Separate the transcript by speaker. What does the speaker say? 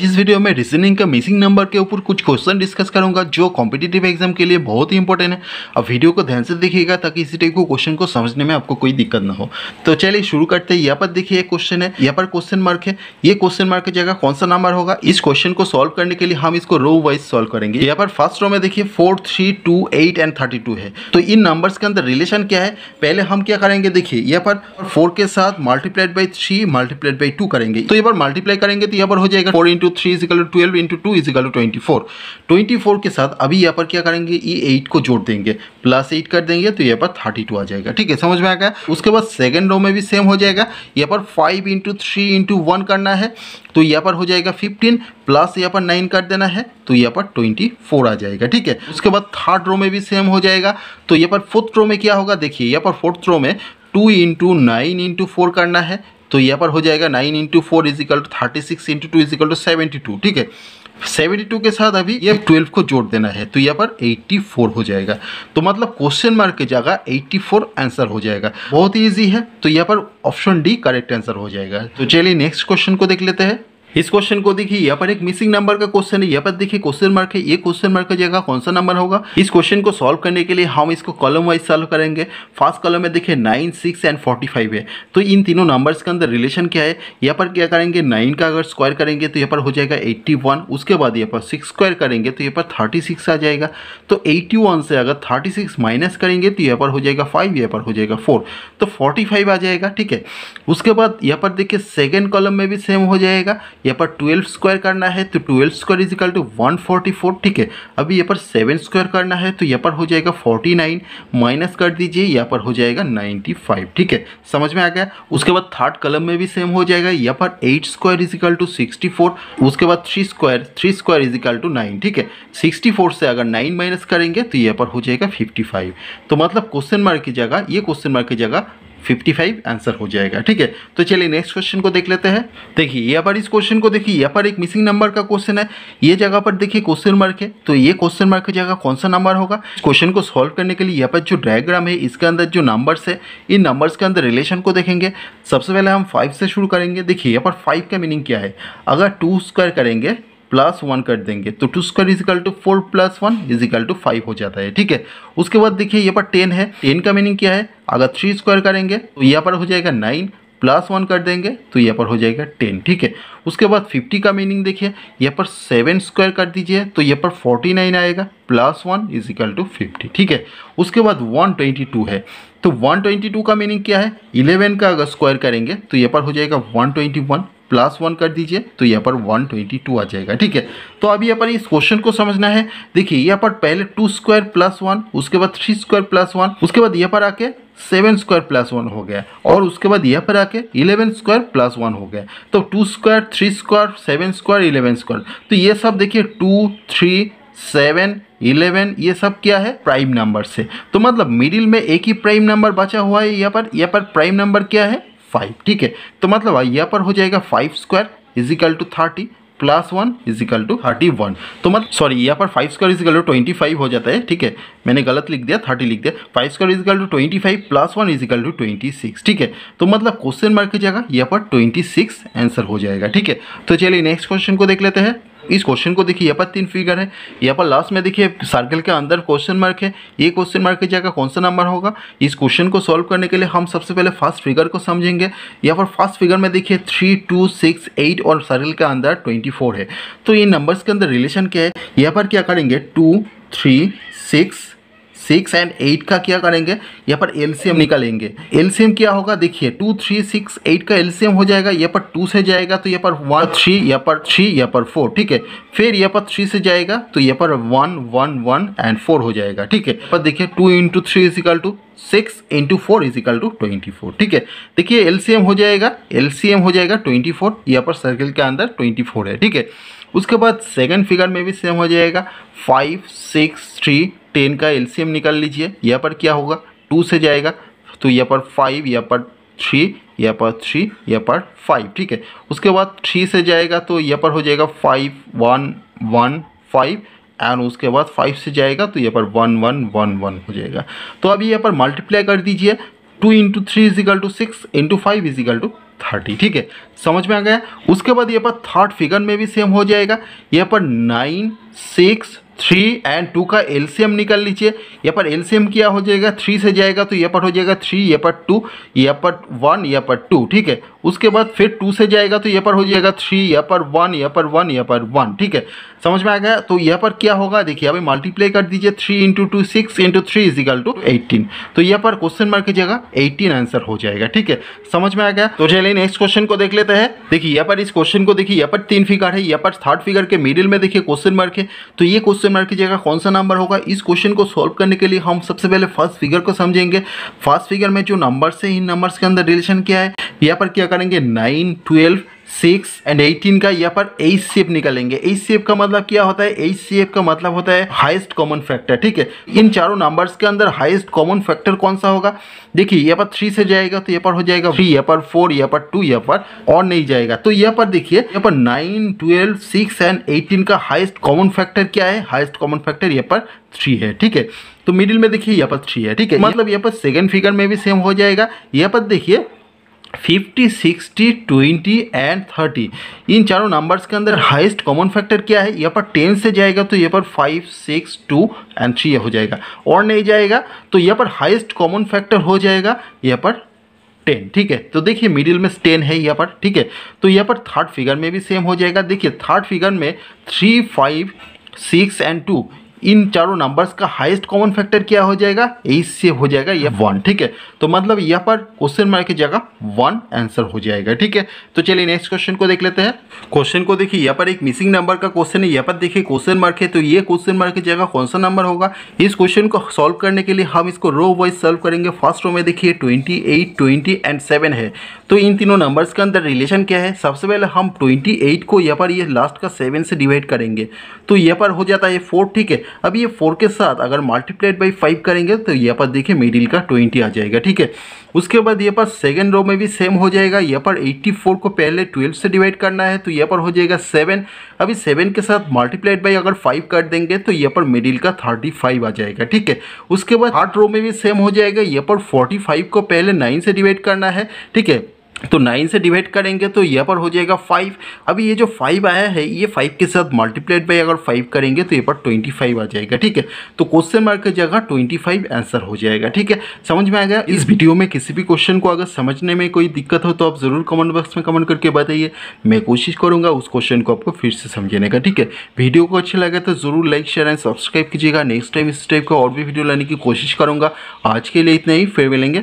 Speaker 1: जिस वीडियो में रीजनिंग का मिसिंग नंबर के ऊपर कुछ क्वेश्चन डिस्कस करूंगा जो कॉम्पिटेटिव एग्जाम के लिए बहुत ही इंपॉर्टेंट है अब वीडियो को ध्यान से देखिएगा ताकि इसी टाइप को क्वेश्चन को समझने में आपको कोई दिक्कत ना हो तो चलिए शुरू करते हैं यहाँ पर देखिए क्वेश्चन है यहाँ पर क्वेश्चन मार्क है ये क्वेश्चन मार्क की जगह कौन सा नंबर होगा इस क्वेश्चन को सोल्व करने के लिए हम इसको रो वाइज सोल्व करेंगे यहाँ पर फर्स्ट रो में देखिए four three two eight and thirty two है तो इन नंबर्स के अंदर रिलेशन क्या है पहले हम क्या करेंगे देखिए यहाँ पर फोर के साथ multiplied by three multiplied by two करेंगे तो यहाँ पर मल्टीप्लाई करेंगे तो यहाँ पर हो जाएगा four into three is equal to twelve into two is equal to twenty four twenty four के साथ अभी यहाँ पर क्या करेंगे ये एट को जोड़ देंगे प्लस एट कर देंगे तो यहाँ पर थर्टी टू आ जाएगा ठीक है समझ में आ गया उसके बाद सेकेंड रो में भी सेम हो जाएगा यहाँ पर five into three into one करना है तो यहाँ पर हो जाएगा फिफ्टीन प्लस यहाँ पर नाइन कर देना है तो यहाँ पर ट्वेंटी फोर आ जाएगा ठीक है उसके बाद थर्ड रो में भी सेम हो जाएगा तो यहाँ पर फोर्थ रो में क्या होगा देखिए यहाँ पर फोर्थ रो में two into nine into four करना है तो यहाँ पर हो जाएगा nine into four is equal to thirty six into two is equal to seventy two ठीक है सेवेंटी टू के साथ अभी ये ट्वेल्व को जोड़ देना है तो यहाँ पर एट्टी फोर हो जाएगा तो मतलब क्वेश्चन मार्क की जगह एट्टी फोर आंसर हो जाएगा बहुत ईजी है तो यहाँ पर ऑप्शन डी करेक्ट आंसर हो जाएगा तो चलिए नेक्स्ट क्वेश्चन को देख लेते हैं इस क्वेश्चन को देखिए यहाँ पर एक मिसिंग नंबर का क्वेश्चन है यहाँ पर देखिए क्वेश्चन मार्क है ये क्वेश्चन मार्क की जगह कौन सा नंबर होगा इस क्वेश्चन को सॉल्व करने के लिए हम इसको कॉलम वाइज सॉल्व करेंगे फर्स्ट कॉलम में देखिए nine six and forty five है तो इन तीनों नंबर्स के अंदर रिलेशन क्या है यहाँ पर क्या करेंगे नाइन का अगर स्क्वायर करेंगे तो यहाँ पर हो जाएगा एट्टी वन उसके बाद यहाँ पर सिक्स स्क्वायर करेंगे तो यहाँ पर थर्टी सिक्स आ जाएगा तो एट्टी वन से अगर थर्टी सिक्स माइनस करेंगे तो यहाँ पर हो जाएगा फाइव यहाँ पर हो जाएगा फोर तो फोर्टी फाइव आ जाएगा ठीक है उसके बाद यहाँ पर देखिए सेकेंड कॉलम में भी सेम हो जाएगा यहाँ पर ट्वेल्व स्क्वायर करना है तो twelve square is equal to one forty four ठीक है अभी यहाँ पर सेवन स्क्वायर करना है तो यहाँ पर हो जाएगा फोर्टी नाइन माइनस कर दीजिए यहाँ पर हो जाएगा नाइन्टी फाइव ठीक है समझ में आ गया उसके बाद थर्ड कलम में भी सेम हो जाएगा यहाँ पर eight square is equal to sixty four उसके बाद three square three square is equal to nine ठीक है सिक्सटी फोर से अगर नाइन माइनस करेंगे तो यहाँ पर हो जाएगा फिफ्टी फाइव तो मतलब क्वेश्चन मार्क की जगह ये क्वेश्चन मार्क की जगह फिफ्टी फाइव आंसर हो जाएगा ठीक है तो चलिए नेक्स्ट क्वेश्चन को देख लेते हैं देखिए यहाँ पर इस क्वेश्चन को देखिए यहाँ पर एक मिसिंग नंबर का क्वेश्चन है ये जगह पर देखिए क्वेश्चन मार्क है तो ये क्वेश्चन मार्क की जगह कौन सा नंबर होगा क्वेश्चन को सॉल्व करने के लिए यहाँ पर जो डायग्राम है इसके अंदर जो नंबर्स है इन नंबर्स के अंदर रिलेशन को देखेंगे सबसे पहले हम फाइव से शुरू करेंगे देखिए यहाँ पर फाइव का मीनिंग क्या है अगर टू स्क्वायर करेंगे प्लस वन कर देंगे तो two square is equal to four plus one is equal to five हो जाता है ठीक है उसके बाद देखिए यहाँ पर टेन है टेन का मीनिंग क्या है अगर थ्री स्क्वायर करेंगे तो यहाँ पर हो जाएगा नाइन प्लस वन कर देंगे तो यहाँ पर हो जाएगा टेन ठीक है उसके बाद फिफ्टी का मीनिंग देखिए यहाँ पर सेवन स्क्वायर कर दीजिए तो यहाँ पर फोर्टी नाइन आएगा plus one is equal to fifty ठीक है उसके बाद वन ट्वेंटी टू है तो वन ट्वेंटी टू का मीनिंग क्या है इलेवन का अगर स्क्वायर करेंगे तो यहाँ पर हो जाएगा one twenty one plus one कर दीजिए तो यहाँ पर वन ट्वेंटी टू आ जाएगा ठीक है तो अभी पर इस क्वेश्चन को समझना है देखिए यहाँ पर पहले टू स्क्वायर प्लस वन उसके बाद थ्री स्क्वायर प्लस वन उसके बाद यहाँ पर आके सेवन स्क्वायर प्लस वन हो गया और उसके बाद यहाँ पर आके इलेवन स्क्वायर प्लस वन हो गया तो two square three square seven square eleven square तो ये सब देखिए टू थ्री सेवन इलेवन ये सब क्या है प्राइम नंबर से तो मतलब मिडिल में एक ही प्राइम नंबर बचा हुआ है यहाँ पर यहाँ पर प्राइम नंबर क्या है फाइव ठीक है तो मतलब यहाँ पर हो जाएगा five square is equal to thirty plus one is equal to thirty one तो मतलब सॉरी यहाँ पर five square is equal to twenty five हो जाता है ठीक है मैंने गलत लिख दिया थर्टी लिख दिया five square is equal to twenty five plus one is equal to twenty six ठीक है तो मतलब क्वेश्चन मार्क की जगह यहाँ पर ट्वेंटी सिक्स आंसर हो जाएगा ठीक है तो चलिए नेक्स्ट क्वेश्चन को देख लेते हैं इस क्वेश्चन को देखिए यहाँ पर तीन फिगर है यहाँ पर लास्ट में देखिए सर्कल के अंदर क्वेश्चन मार्क है ये क्वेश्चन मार्क की जगह कौन सा नंबर होगा इस क्वेश्चन को सॉल्व करने के लिए हम सबसे पहले फर्स्ट फिगर को समझेंगे यहाँ पर फर्स्ट फिगर में देखिए थ्री टू सिक्स एट और सर्कल के अंदर ट्वेंटी फोर है तो ये नंबर्स के अंदर रिलेशन क्या है यहाँ पर क्या करेंगे two three six six and eight का क्या करेंगे यहाँ पर एलसीएम निकालेंगे एलसीएम क्या होगा देखिए टू थ्री सिक्स एट का एलसीएम हो जाएगा यहाँ पर टू से जाएगा तो यहाँ पर वन थ्री यहाँ पर थ्री यहाँ पर फोर ठीक है फिर यहाँ पर थ्री से जाएगा तो यहाँ पर one one one and four हो जाएगा ठीक है पर देखिए two into three is equal to six into four is equal to twenty four ठीक है देखिए एलसीएम हो जाएगा एलसीएम हो जाएगा ट्वेंटी फोर यहाँ पर सर्किल के अंदर ट्वेंटी फोर है ठीक है उसके बाद सेकंड फिगर में भी सेम हो जाएगा फाइव सिक्स थ्री टेन का एलसीएम निकाल लीजिए यहाँ पर क्या होगा टू से जाएगा तो यहाँ पर फाइव यहाँ पर थ्री यहाँ पर थ्री यहाँ पर फाइव ठीक है उसके बाद थ्री से जाएगा तो यहाँ पर हो जाएगा five one one five and उसके बाद फाइव से जाएगा तो यहाँ पर वन वन वन वन हो जाएगा तो अभी यहाँ पर मल्टीप्लाई कर दीजिए two into three is equal to six into five equal to thirty ठीक है समझ में आ गया उसके बाद यहाँ पर थर्ड फिगर में भी सेम हो जाएगा यहाँ पर nine six three and two का एलसीएम निकाल लीजिए यहाँ पर एलसीएम क्या हो जाएगा थ्री से जाएगा तो यहाँ पर हो जाएगा थ्री यहाँ पर टू यहाँ पर वन यहाँ पर टू ठीक है उसके बाद फिर टू से जाएगा तो यहाँ पर हो जाएगा थ्री यहाँ पर वन यहाँ पर वन यहाँ पर वन ठीक है समझ में आ गया तो यहाँ पर क्या होगा देखिए अभी मल्टीप्लाई कर दीजिए three into two six into three is equal to eighteen तो यहाँ पर क्वेश्चन मार्क की जगह एटीन आंसर हो जाएगा ठीक है समझ में आ गया तो चलिए नेक्स्ट क्वेश्चन को देख लेते हैं देखिए यहाँ पर इस क्वेश्चन को देखिए यहाँ पर तीन फिगर है यहाँ पर थर्ड फिगर के मिडिल में देखिए क्वेश्चन मार्क है तो ये क्वेश्चन से मार्क कीजिएगा कौन सा नंबर होगा इस क्वेश्चन को सॉल्व करने के लिए हम सबसे पहले फर्स्ट फिगर को समझेंगे फर्स्ट फिगर में जो नंबर्स है इन नंबर्स के अंदर रिलेशन क्या है यहाँ पर क्या करेंगे nine twelve six and eighteen का यहाँ पर एच सेप निकालेंगे एच सेप का मतलब क्या होता है एच एफ का मतलब होता है हाईएस्ट कॉमन फैक्टर ठीक है इन चारों नंबर्स के अंदर हाईएस्ट कॉमन फैक्टर कौन सा होगा देखिए यहाँ पर थ्री से जाएगा तो यहाँ पर हो जाएगा थ्री यहाँ पर फोर यहाँ पर टू यहाँ पर और नहीं जाएगा तो यहाँ पर देखिए यहाँ पर nine twelve six and eighteen का हाइस्ट कॉमन फैक्टर क्या है हाइस्ट कॉमन फैक्टर यहाँ पर थ्री है ठीक है तो मिडिल में देखिए यहाँ पर थ्री है ठीक है मतलब यहाँ पर सेकेंड फिगर में भी सेम हो जाएगा यहाँ पर देखिए fifty sixty twenty and thirty इन चारों नंबर्स के अंदर हाईएस्ट कॉमन फैक्टर क्या है यहाँ पर टेन से जाएगा तो यहाँ पर five six two and three हो जाएगा और नहीं जाएगा तो यहाँ पर हाईएस्ट कॉमन फैक्टर हो जाएगा यहाँ पर टेन ठीक है तो देखिए मिडिल में टेन है यहाँ पर ठीक है तो यहाँ पर थर्ड फिगर में भी सेम हो जाएगा देखिए थर्ड फिगर में three five six and two इन चारों नंबर्स का हाईएस्ट कॉमन फैक्टर क्या हो जाएगा एस से हो जाएगा ये वन ठीक है तो मतलब यहाँ पर क्वेश्चन मार्क की जगह वन आंसर हो जाएगा ठीक है तो चलिए नेक्स्ट क्वेश्चन को देख लेते हैं क्वेश्चन को देखिए यहाँ पर एक मिसिंग नंबर का क्वेश्चन है यहाँ पर देखिए क्वेश्चन मार्क है तो ये क्वेश्चन मार्क की जगह कौन सा नंबर होगा इस क्वेश्चन को सॉल्व करने के लिए हम इसको रो वाइज सॉल्व करेंगे फर्स्ट रो में देखिए twenty eight twenty and seven है तो इन तीनों नंबर्स के अंदर रिलेशन क्या है सबसे पहले हम ट्वेंटी एट को यहाँ पर ये लास्ट का सेवन से डिवाइड करेंगे तो यहाँ पर हो जाता है फोर ठीक है अब ये फोर के साथ अगर मल्टीप्लाइड बाई फाइव करेंगे तो ये पर देखिए मिडिल का ट्वेंटी आ जाएगा ठीक है उसके बाद ये पर सेकेंड रो में भी सेम हो जाएगा यहाँ पर एट्टी फोर को पहले ट्वेल्व से डिवाइड करना है तो यह पर हो जाएगा सेवन अभी सेवन के साथ मल्टीप्लाइड बाई अगर फाइव कर देंगे तो यह पर मिडिल का थर्टी फाइव आ जाएगा ठीक है उसके बाद थर्ड रो में भी सेम हो जाएगा यह पर फोर्टी फाइव को पहले नाइन से डिवाइड करना है ठीक है तो नाइन से डिवाइड करेंगे तो यहाँ पर हो जाएगा फाइव अभी ये जो फाइव आया है ये फाइव के साथ मल्टीप्लाइड बाई अगर फाइव करेंगे तो ये पर ट्वेंटी फाइव आ जाएगा ठीक है तो क्वेश्चन मार्क की जगह ट्वेंटी फाइव आंसर हो जाएगा ठीक है समझ में आ गया इस वीडियो में किसी भी क्वेश्चन को अगर समझने में कोई दिक्कत हो तो आप ज़रूर कमेंट बॉक्स में कमेंट करके बताइए मैं कोशिश करूँगा उस क्वेश्चन को आपको फिर से समझने का ठीक है वीडियो को अच्छा लगा तो ज़रूर लाइक शेयर एंड सब्सक्राइब कीजिएगा नेक्स्ट टाइम इस टाइप का और भी वीडियो लाने की कोशिश करूँगा आज के लिए इतना ही फिर मिलेंगे